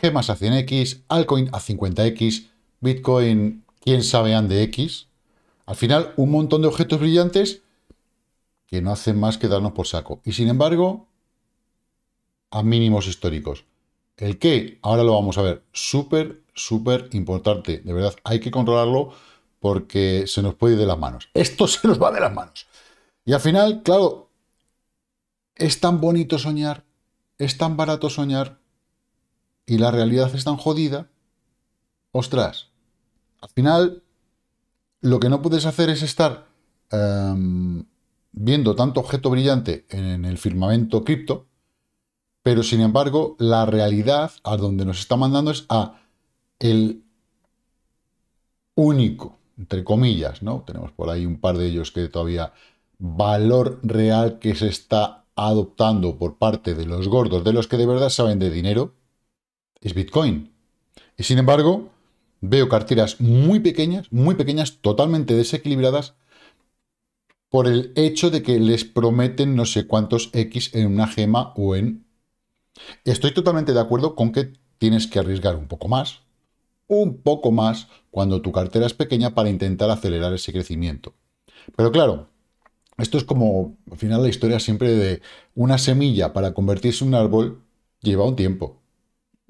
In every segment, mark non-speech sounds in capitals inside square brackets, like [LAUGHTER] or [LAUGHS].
gemas a 100x, Alcoin a 50x, bitcoin, quién sabe, ande x. Al final, un montón de objetos brillantes que no hacen más que darnos por saco. Y sin embargo, a mínimos históricos. El qué, ahora lo vamos a ver. Súper, súper importante. De verdad, hay que controlarlo porque se nos puede ir de las manos. Esto [LAUGHS] se nos va de las manos. Y al final, claro, es tan bonito soñar, es tan barato soñar, y la realidad es tan jodida, ostras, al final lo que no puedes hacer es estar em, viendo tanto objeto brillante en, el firmamento cripto, pero sin embargo la realidad a donde nos está mandando es a el único, entre comillas, ¿no? Tenemos por ahí un par de ellos que todavía valor real que se está adoptando por parte de los gordos, de los que de verdad saben de dinero, es Bitcoin. Y sin embargo, veo carteras muy pequeñas, muy pequeñas, totalmente desequilibradas por el hecho de que les prometen no sé cuántos X en una gema o en... Estoy totalmente de acuerdo con que tienes que arriesgar un poco más, un poco más cuando tu cartera es pequeña para intentar acelerar ese crecimiento. Pero claro, esto es como, al final, la historia siempre de una semilla para convertirse en un árbol lleva un tiempo.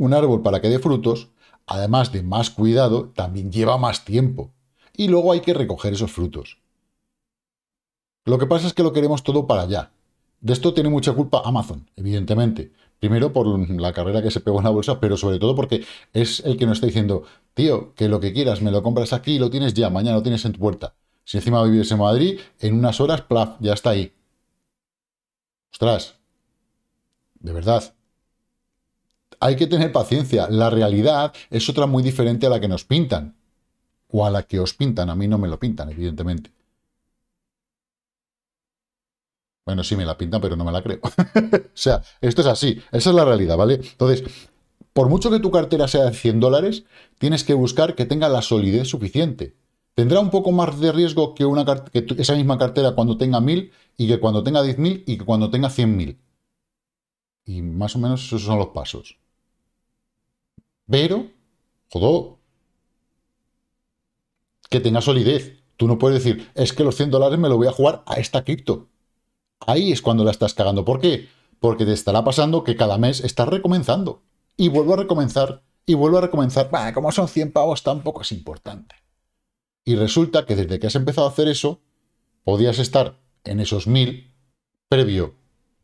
Un árbol para que dé frutos, además de más cuidado, también lleva más tiempo. Y luego hay que recoger esos frutos. Lo que pasa es que lo queremos todo para allá. De esto tiene mucha culpa Amazon, evidentemente. Primero por la carrera que se pegó en la bolsa, pero sobre todo porque es el que nos está diciendo, tío, que lo que quieras, me lo compras aquí y lo tienes ya, mañana lo tienes en tu puerta. Si encima vives en Madrid, en unas horas, plaf, ya está ahí. Ostras, de verdad, hay que tener paciencia. La realidad es otra muy diferente a la que nos pintan. O a la que os pintan. A mí no me lo pintan, evidentemente. Bueno, sí me la pintan, pero no me la creo. [LAUGHS] o sea, esto es así. Esa es la realidad, ¿vale? Entonces, por mucho que tu cartera sea de 100 dólares, tienes que buscar que tenga la solidez suficiente. Tendrá un poco más de riesgo que, esa misma cartera cuando tenga 1000 y que cuando tenga 10.000 y que cuando tenga 100.000. Y más o menos esos son los pasos. Pero, jodó, que tenga solidez. Tú no puedes decir, es que los 100 dólares me lo voy a jugar a esta cripto. Ahí es cuando la estás cagando. ¿Por qué? Porque te estará pasando que cada mes estás recomenzando. Y vuelvo a recomenzar, y vuelvo a recomenzar. como son 100 pavos, tampoco es importante. Y resulta que desde que has empezado a hacer eso, podías estar en esos 1000 previo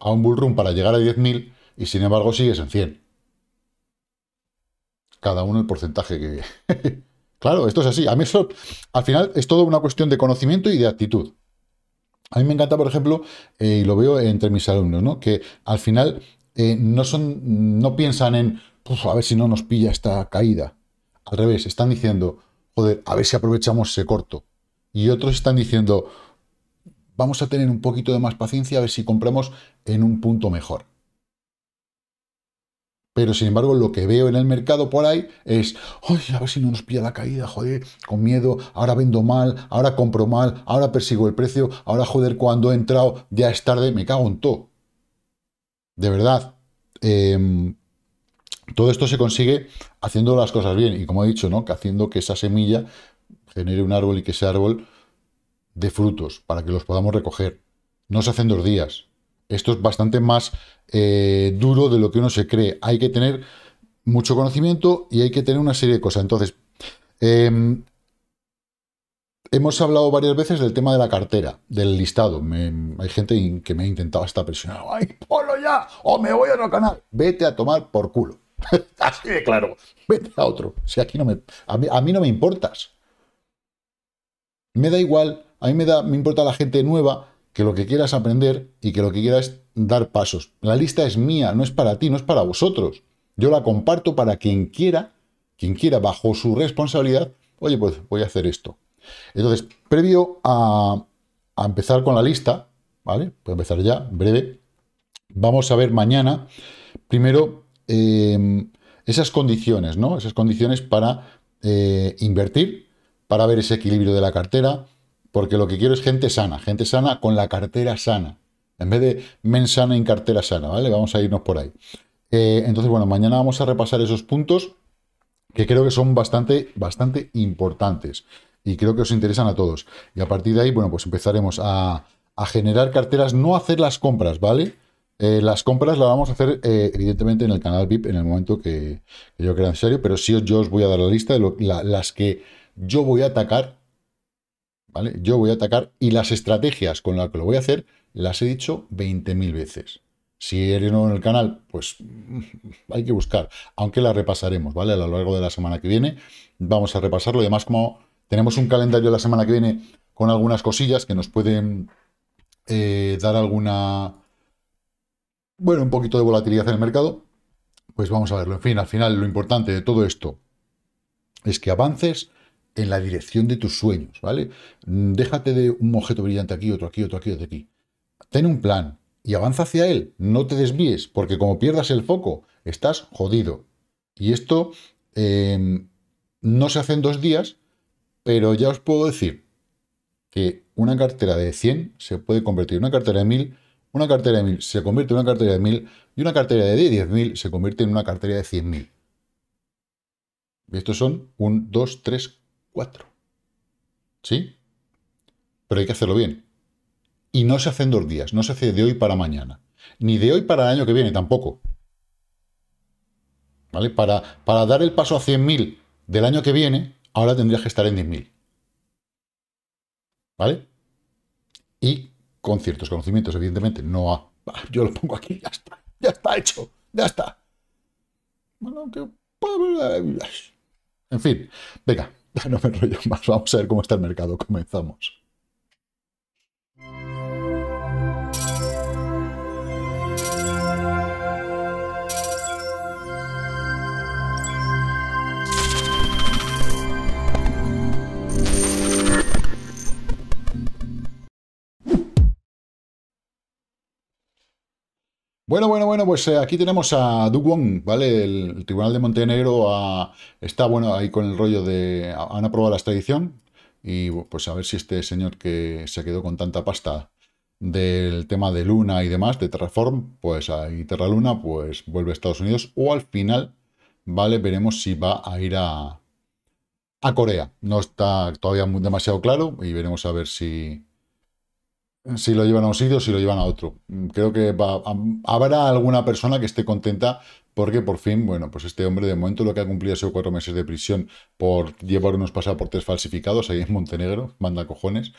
a un bullrun para llegar a 10.000 y sin embargo sigues en 100 cada uno el porcentaje que... [LAUGHS] claro, esto es así. A mí al final, es todo una cuestión de conocimiento y de actitud. A mí me encanta, por ejemplo, eh, y lo veo entre mis alumnos, ¿no? que al final eh, no, son, no piensan en, a ver si no nos pilla esta caída. Al revés, están diciendo, joder, a ver si aprovechamos ese corto. Y otros están diciendo, vamos a tener un poquito de más paciencia a ver si compramos en un punto mejor. Pero sin embargo, lo que veo en el mercado por ahí es, Ay, a ver si no nos pilla la caída, joder, con miedo, ahora vendo mal, ahora compro mal, ahora persigo el precio, ahora joder, cuando he entrado ya es tarde, me cago en todo. De verdad. Em, todo esto se consigue haciendo las cosas bien y como he dicho, ¿no? que haciendo que esa semilla genere un árbol y que ese árbol dé frutos para que los podamos recoger. No se hacen dos días, esto es bastante más eh, duro de lo que uno se cree. Hay que tener mucho conocimiento y hay que tener una serie de cosas. Entonces, em, hemos hablado varias veces del tema de la cartera, del listado. hay gente que me ha intentado hasta presionar. ¡Ay, pollo ya! ¡O me voy a otro canal! Vete a tomar por culo. [LAUGHS] Así de claro. Vete a otro. Si aquí no me, a, mí, a mí no me importas. Me da igual. A mí me, da, me importa la gente nueva que lo que quieras aprender y que lo que quieras dar pasos. La lista es mía, no es para ti, no es para vosotros. Yo la comparto para quien quiera, quien quiera bajo su responsabilidad, oye, pues voy a hacer esto. Entonces, previo a, a empezar con la lista, ¿vale? Voy a empezar ya, breve. Vamos a ver mañana, primero, em, esas condiciones, ¿no? Esas condiciones para eh, invertir, para ver ese equilibrio de la cartera, porque lo que quiero es gente sana, gente sana con la cartera sana. En vez de men sana en cartera sana, ¿vale? Vamos a irnos por ahí. Eh, entonces, bueno, mañana vamos a repasar esos puntos que creo que son bastante, bastante importantes y creo que os interesan a todos. Y a partir de ahí, bueno, pues empezaremos a, generar carteras, no hacer las compras, ¿vale? Eh, las compras las vamos a hacer, eh, evidentemente, en el canal VIP en el momento que, yo crea necesario, pero sí yo os voy a dar la lista de las que yo voy a atacar yo voy a atacar y las estrategias con las que lo voy a hacer las he dicho 20.000 veces. Si eres nuevo en el canal, pues [LAUGHS] hay que buscar, aunque la repasaremos, ¿vale? A lo largo de la semana que viene vamos a repasarlo. Además, como tenemos un calendario la semana que viene con algunas cosillas que nos pueden eh, dar alguna, bueno, un poquito de volatilidad en el mercado, pues vamos a verlo. En fin, al final lo importante de todo esto es que avances, en la dirección de tus sueños, ¿vale? Mm, déjate de un objeto brillante aquí, otro aquí, otro aquí, otro aquí. Ten un plan y avanza hacia él, no te desvíes, porque como pierdas el foco, estás jodido. Y esto em, no se hace en dos días, pero ya os puedo decir que una cartera de 100 se puede convertir en una cartera de 1000, una cartera de 1000 se convierte en una cartera de 1000 y una cartera de 10.000 se convierte en una cartera de 100.000. Y estos son un, 2, 3, ¿Sí? Pero hay que hacerlo bien. Y no se hace en dos días, no se hace de hoy para mañana, ni de hoy para el año que viene tampoco. ¿Vale? Para, para dar el paso a 100.000 del año que viene, ahora tendrías que estar en 10.000. ¿Vale? Y con ciertos conocimientos, evidentemente, no a... Ah, yo lo pongo aquí, ya está, ya está hecho, ya está. Bueno, que... En fin, venga, [LAUGHS] No me enrollo más, vamos a ver cómo está el mercado, comenzamos. Bueno, bueno, bueno, pues eh, aquí tenemos a Wong, ¿vale? El, Tribunal de Montenegro está, bueno, ahí con el rollo de... han aprobado la extradición y pues a ver si este señor que se quedó con tanta pasta del tema de Luna y demás, de Terraform, pues ahí Terra Luna, pues vuelve a Estados Unidos o al final, ¿vale? Veremos si va a ir a, a Corea. No está todavía demasiado claro y veremos a ver si si lo llevan a un sitio, si lo llevan a otro. Mm, creo que habrá alguna persona que esté contenta porque por fin, bueno, pues este hombre de momento lo que ha cumplido sido cuatro meses de prisión por llevar unos pasaportes falsificados ahí en Montenegro, manda cojones,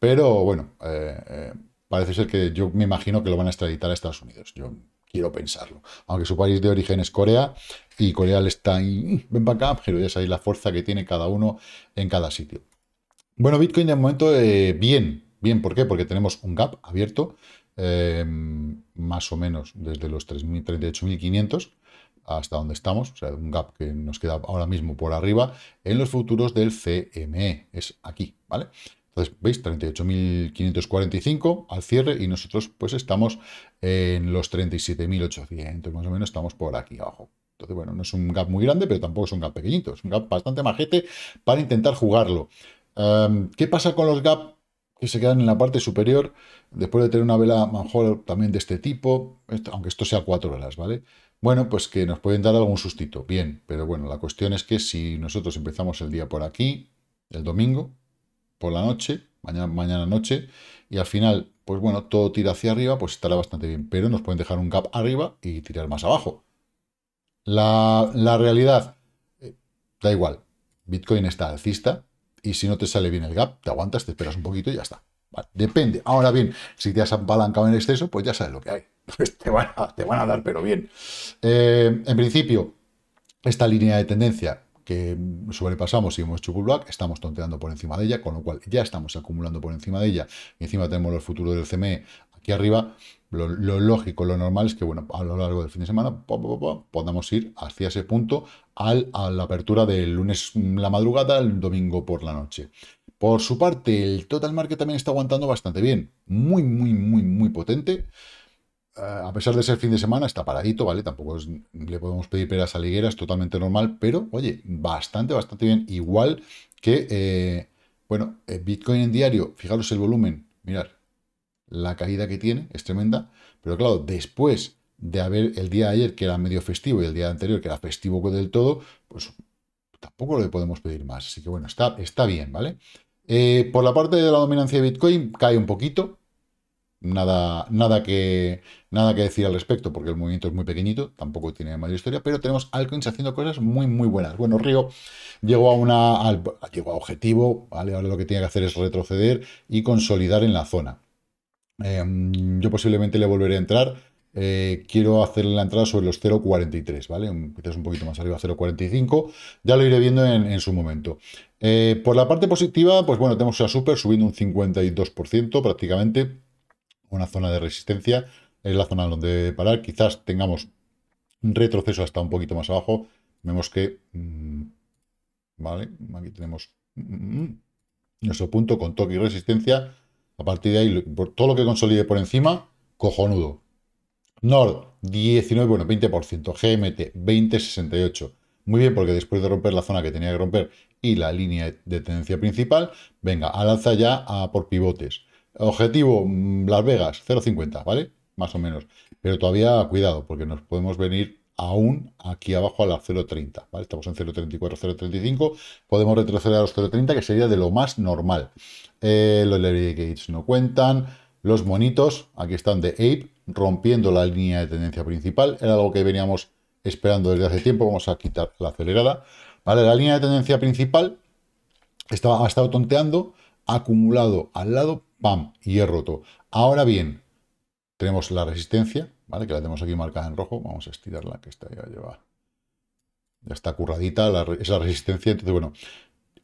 pero bueno, eh, eh, parece ser que yo me imagino que lo van a extraditar a Estados Unidos, yo quiero pensarlo, aunque su país de origen es Corea y Corea le está ahí, ven para acá, pero ya sabéis la fuerza que tiene cada uno en cada sitio. Bueno, Bitcoin de momento eh, bien, Bien, ¿por qué? Porque tenemos un gap abierto, eh, más o menos desde los 38.500 hasta donde estamos, o sea, un gap que nos queda ahora mismo por arriba, en los futuros del CME, es aquí, ¿vale? Entonces, veis, 38.545 al cierre y nosotros pues estamos en los 37.800, más o menos estamos por aquí abajo. Entonces, bueno, no es un gap muy grande, pero tampoco es un gap pequeñito, es un gap bastante majete para intentar jugarlo. Em, ¿Qué pasa con los gaps que se quedan en la parte superior, después de tener una vela mejor también de este tipo, aunque esto sea cuatro velas, ¿vale? Bueno, pues que nos pueden dar algún sustito, bien, pero bueno, la cuestión es que si nosotros empezamos el día por aquí, el domingo, por la noche, mañana, mañana noche, y al final, pues bueno, todo tira hacia arriba, pues estará bastante bien, pero nos pueden dejar un gap arriba y tirar más abajo. La, la realidad, eh, da igual, Bitcoin está alcista, y si no te sale bien el gap, te aguantas, te esperas un poquito y ya está. depende. Ahora bien, si te has apalancado en exceso, pues ya sabes lo que hay. [LAUGHS] Pues te, van a, te van a dar, pero bien. Eh, en principio, esta línea de tendencia que sobrepasamos y hemos hecho pullback, estamos tonteando por encima de ella, con lo cual ya estamos acumulando por encima de ella. Y encima tenemos los futuros del CME aquí arriba, lo, lógico, lo normal es que, bueno, a lo largo del fin de semana podamos ir hacia ese punto al, a la apertura del lunes mm, la madrugada el domingo por la noche. Por su parte, el total market también está aguantando bastante bien. Muy, muy, muy, muy potente. Eh, a pesar de ser fin de semana, está paradito, ¿vale? Tampoco le podemos pedir peras a ligueras, totalmente normal, pero, oye, bastante, bastante bien. Igual que, eh, bueno, eh, Bitcoin en diario, fijaros el volumen, mirar la caída que tiene es tremenda, pero claro, después de haber el día de ayer que era medio festivo y el día anterior que era festivo del todo, pues tampoco le podemos pedir más. Así que bueno, está, está bien, ¿vale? Eh, por la parte de la dominancia de Bitcoin cae un poquito, nada, nada, que, nada que decir al respecto porque el movimiento es muy pequeñito, tampoco tiene mayor historia, pero tenemos altcoins haciendo cosas muy, muy buenas. Bueno, Río llegó a, una, llegó a objetivo, ¿vale? ahora lo que tiene que hacer es retroceder y consolidar en la zona. Em, yo posiblemente le volveré a entrar. Eh, quiero hacer la entrada sobre los 0.43, ¿vale? quizás un poquito más arriba, 0.45. Ya lo iré viendo en, su momento. Eh, por la parte positiva, pues bueno, tenemos a Super subiendo un 52% prácticamente. Una zona de resistencia. Es la zona donde debe parar. Quizás tengamos un retroceso hasta un poquito más abajo. Vemos que... Mm, vale, aquí tenemos... Mm, mm, nuestro punto con toque y resistencia a partir de ahí, todo lo que consolide por encima, cojonudo. Nord, 19, bueno, 20%. GMT, 20,68. Muy bien, porque después de romper la zona que tenía que romper y la línea de tendencia principal, venga, al alza ya por pivotes. Objetivo, mm, Las Vegas, 0,50, ¿vale? Más o menos. Pero todavía cuidado, porque nos podemos venir aún aquí abajo a la 0.30, Estamos en 0.34, 0.35, podemos retroceder a los 0.30, que sería de lo más normal. Eh, los Larry Gates no cuentan, los monitos, aquí están de Ape, rompiendo la línea de tendencia principal, era algo que veníamos esperando desde hace tiempo, vamos a quitar la acelerada, ¿vale? La línea de tendencia principal estaba, ha estado tonteando, acumulado al lado, ¡pam! y he roto. Ahora bien, tenemos la resistencia, ¿vale? Que la tenemos aquí marcada en rojo. Vamos a estirarla, que está ya lleva... Ya está curradita la, esa resistencia. Entonces, bueno,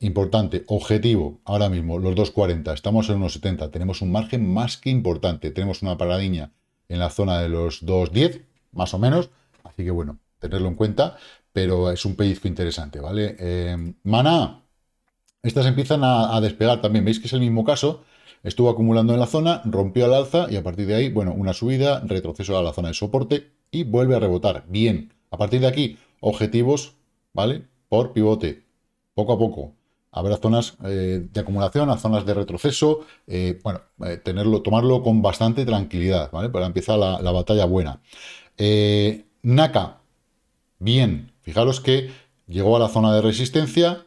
importante, objetivo, ahora mismo, los 2.40. Estamos en 1.70. Tenemos un margen más que importante. Tenemos una paradiña en la zona de los 2.10, más o menos. Así que, bueno, tenerlo en cuenta. Pero es un pellizco interesante, ¿vale? Eh, maná. Estas empiezan a, a despegar también. ¿Veis que es el mismo caso? Estuvo acumulando en la zona, rompió al alza y a partir de ahí, bueno, una subida, retroceso a la zona de soporte y vuelve a rebotar. Bien. A partir de aquí, objetivos, ¿vale? Por pivote, poco a poco. Habrá zonas eh, de acumulación, a zonas de retroceso. Eh, bueno, eh, tenerlo, tomarlo con bastante tranquilidad, ¿vale? Para empezar la, la batalla buena. Naka, bien. Fijaros que llegó a la zona de resistencia,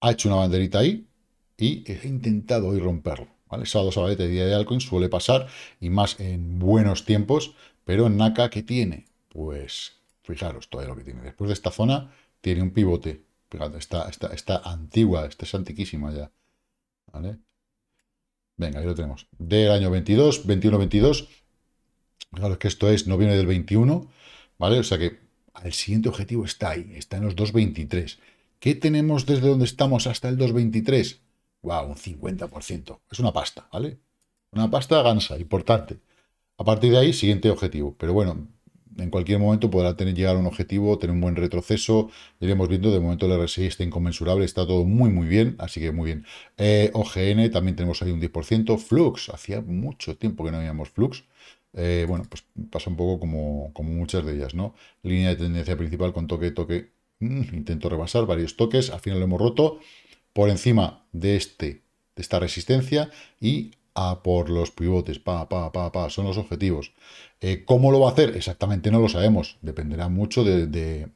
ha hecho una banderita ahí, y he intentado hoy romperlo. ¿vale? Sábado, sábado, día de altcoin suele pasar y más en buenos tiempos, pero en Naka, ¿qué tiene? Pues fijaros todo lo que tiene. Después de esta zona tiene un pivote. Fijaros, está, está, está antigua, esta es antiquísima ya. ¿Vale? Venga, ahí lo tenemos. Del año 22, 21-22. Claro que esto es noviembre del 21. ¿Vale? O sea que el siguiente objetivo está ahí, está en los 2.23. ¿Qué tenemos desde donde estamos hasta el 2.23? un 50%. Es una pasta, ¿vale? Una pasta gansa, importante. A partir de ahí, siguiente objetivo. Pero bueno, en cualquier momento podrá tener, llegar a un objetivo, tener un buen retroceso. Iremos viendo, de momento el RSI está inconmensurable, está todo muy, muy bien, así que muy bien. Eh, OGN, también tenemos ahí un 10%. Flux, hacía mucho tiempo que no habíamos Flux. Eh, bueno, pues pasa un poco como, como muchas de ellas, ¿no? Línea de tendencia principal con toque, toque, mm, intento rebasar varios toques, al final lo hemos roto por encima de, este, de esta resistencia y a por los pivotes, son los objetivos. Eh, ¿Cómo lo va a hacer? Exactamente no lo sabemos, dependerá mucho de,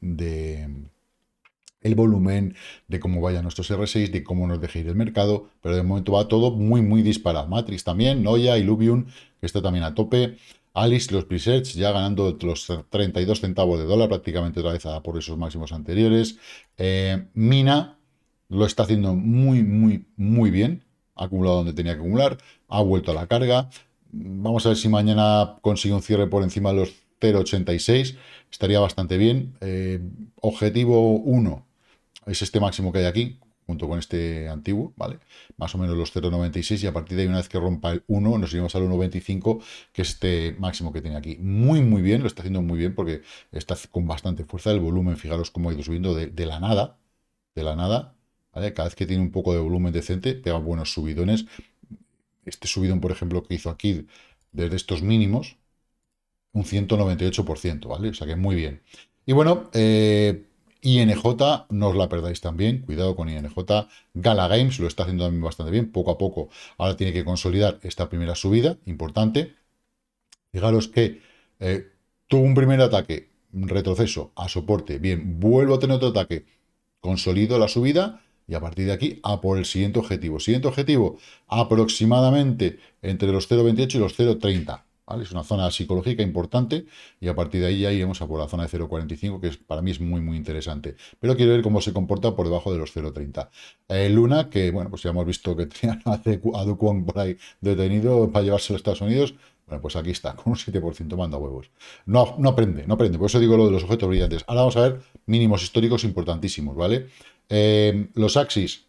el volumen, de cómo vayan nuestros R6, de cómo nos deje ir el mercado, pero de momento va todo muy, muy disparado. Matrix también, Noya, Illuvium, que está también a tope. Alice, los presets ya ganando los 32 centavos de dólar prácticamente otra vez por esos máximos anteriores. Eh, Mina, lo está haciendo muy, muy, muy bien. Ha acumulado donde tenía que acumular. Ha vuelto a la carga. Vamos a ver si mañana consigue un cierre por encima de los 0,86. Estaría bastante bien. Eh, objetivo 1 es este máximo que hay aquí, junto con este antiguo, ¿vale? Más o menos los 0,96 y a partir de ahí, una vez que rompa el 1, nos iremos al 1,25, que es este máximo que tiene aquí. Muy, muy bien, lo está haciendo muy bien porque está con bastante fuerza el volumen, fijaros cómo ha ido subiendo de, de la nada, de la nada, cada vez que tiene un poco de volumen decente, pega buenos subidones. Este subidón, por ejemplo, que hizo aquí desde estos mínimos, un 198%, ¿vale? O sea que muy bien. Y bueno, eh, INJ, no os la perdáis también, cuidado con INJ. Gala Games lo está haciendo también bastante bien, poco a poco. Ahora tiene que consolidar esta primera subida, importante. Fijaros que eh, tuvo un primer ataque, retroceso a soporte, bien, vuelvo a tener otro ataque, consolido la subida, y a partir de aquí, a por el siguiente objetivo. Siguiente objetivo, aproximadamente entre los 0,28 y los 0,30. ¿vale? Es una zona psicológica importante y a partir de ahí ya iremos a por la zona de 0,45, que para mí es muy, muy interesante. Pero quiero ver cómo se comporta por debajo de los 0,30. Eh, Luna, que bueno, pues ya hemos visto que [LAUGHS] tenía a, por ahí detenido para llevarse a los Estados Unidos, bueno, pues aquí está, [LAUGHS] con un 7% manda huevos. No, no aprende, no aprende. Por eso digo lo de los objetos brillantes. Ahora vamos a ver mínimos históricos importantísimos, ¿vale? Em, los Axis,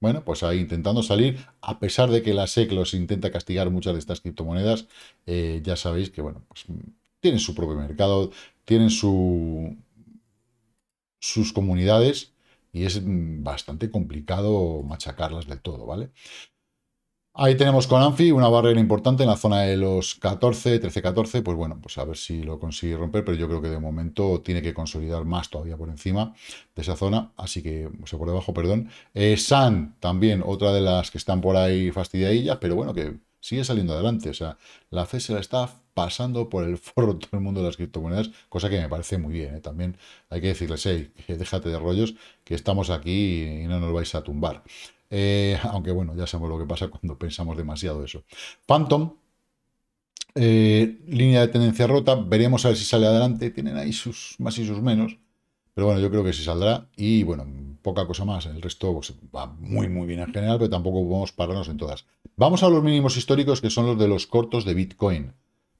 bueno, pues ahí intentando salir, a pesar de que la SEC los intenta castigar muchas de estas criptomonedas, eh, ya sabéis que, bueno, pues mm, tienen su propio mercado, tienen su, sus comunidades y es mm, bastante complicado machacarlas del todo, ¿vale? Ahí tenemos con Anfi una barrera importante en la zona de los 14, 13, 14. Pues bueno, pues a ver si lo consigue romper, pero yo creo que de momento tiene que consolidar más todavía por encima de esa zona. Así que, o sea, por debajo, perdón. Eh, San, también otra de las que están por ahí fastidiadillas, pero bueno, que sigue saliendo adelante. O sea, la FED se la está pasando por el forro todo el mundo de las criptomonedas, cosa que me parece muy bien. ¿eh? También hay que decirles, hey, déjate de rollos, que estamos aquí y no nos vais a tumbar. Eh, [LAUGHS] aunque bueno, ya sabemos lo que pasa cuando [LAUGHS] pensamos demasiado eso. Phantom, eh, línea de tendencia rota, veremos a ver si sale adelante. Tienen ahí sus más y sus menos. Pero bueno, yo creo que sí saldrá. Y bueno, poca cosa más. El resto pues, va muy, muy bien en general, pero tampoco podemos pararnos en todas. Vamos a los mínimos históricos, que son los de los cortos de Bitcoin.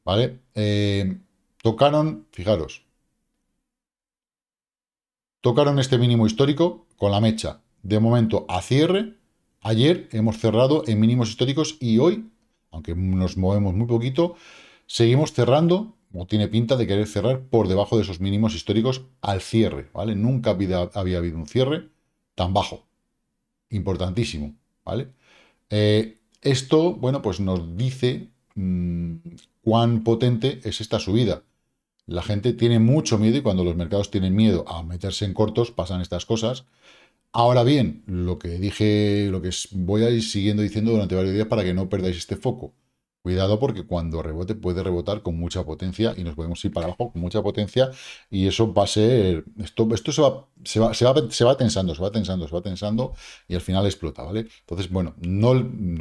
¿Vale? Eh, tocaron, fijaros, tocaron este mínimo histórico con la mecha. De momento a cierre, Ayer hemos cerrado en mínimos históricos y hoy, aunque nos movemos muy poquito, seguimos cerrando o tiene pinta de querer cerrar por debajo de esos mínimos históricos al cierre, ¿vale? Nunca había, habido un cierre tan bajo. Importantísimo, ¿vale? Eh, esto, bueno, pues nos dice mm, cuán potente es esta subida. La gente tiene mucho miedo y cuando los mercados tienen miedo a meterse en cortos pasan estas cosas. Ahora bien, lo que dije, lo que voy a ir siguiendo diciendo durante varios días para que no perdáis este foco. Cuidado porque cuando rebote puede rebotar con mucha potencia y nos podemos ir para abajo con mucha potencia y eso va a ser, esto, esto se, va, se, va, se, va, tensando, se va tensando, se va tensando y al final explota, ¿vale? Entonces, bueno, no,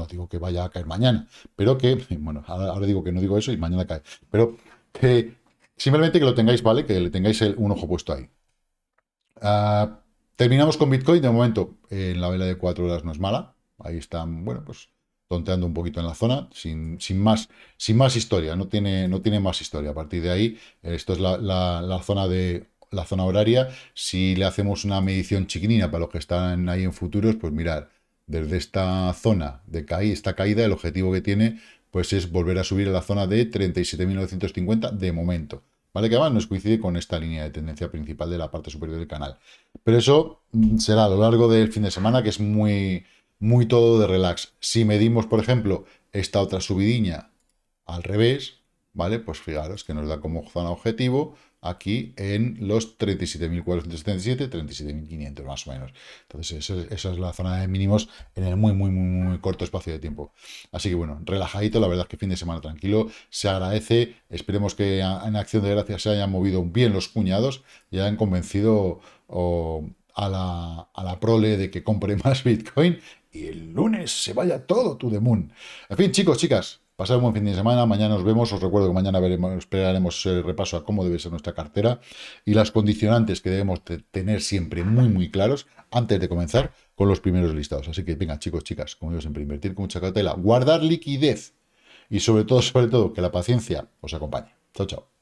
digo que vaya a caer mañana, pero que, [LAUGHS] bueno, ahora, digo que no digo eso y mañana cae, pero eh, simplemente que lo tengáis, ¿vale? Que le tengáis un ojo puesto ahí. Ah, Terminamos con Bitcoin. De momento, en la vela de cuatro horas no es mala. Ahí están, bueno, pues tonteando un poquito en la zona, sin, sin, más, sin más historia, no tiene, no tiene más historia. A partir de ahí, esto es la, la, zona de la zona horaria. Si le hacemos una medición chiquinina para los que están ahí en futuros, pues mirar, desde esta zona de caída, esta caída, el objetivo que tiene pues es volver a subir a la zona de 37.950 de momento. ¿vale? Que además nos coincide con esta línea de tendencia principal de la parte superior del canal. Pero eso mm, será a lo largo del fin de semana, que es muy, muy todo de relax. Si medimos, por ejemplo, esta otra subidiña al revés, ¿vale? Pues fijaros que nos da como zona objetivo aquí en los 37.477, 37.500 más o menos. Entonces esa es la zona de mínimos en el muy, muy, muy, muy corto espacio de tiempo. Así que bueno, relajadito, la verdad es que fin de semana tranquilo, se agradece, esperemos que en acción de gracias se hayan movido bien los cuñados y hayan convencido a, la, a la prole de que compre [LAUGHS] más Bitcoin y el lunes se vaya todo tu the En fin, chicos, chicas, Pasad un buen fin de semana, mañana nos vemos, os recuerdo que mañana veremos, esperaremos el repaso a cómo debe ser nuestra cartera y las condicionantes que debemos tener siempre muy muy claros antes de comenzar con los primeros listados. Así que venga chicos, chicas, como digo siempre, invertir con mucha cautela, guardar liquidez y sobre todo, sobre todo, que la paciencia os acompañe. Chao, chao.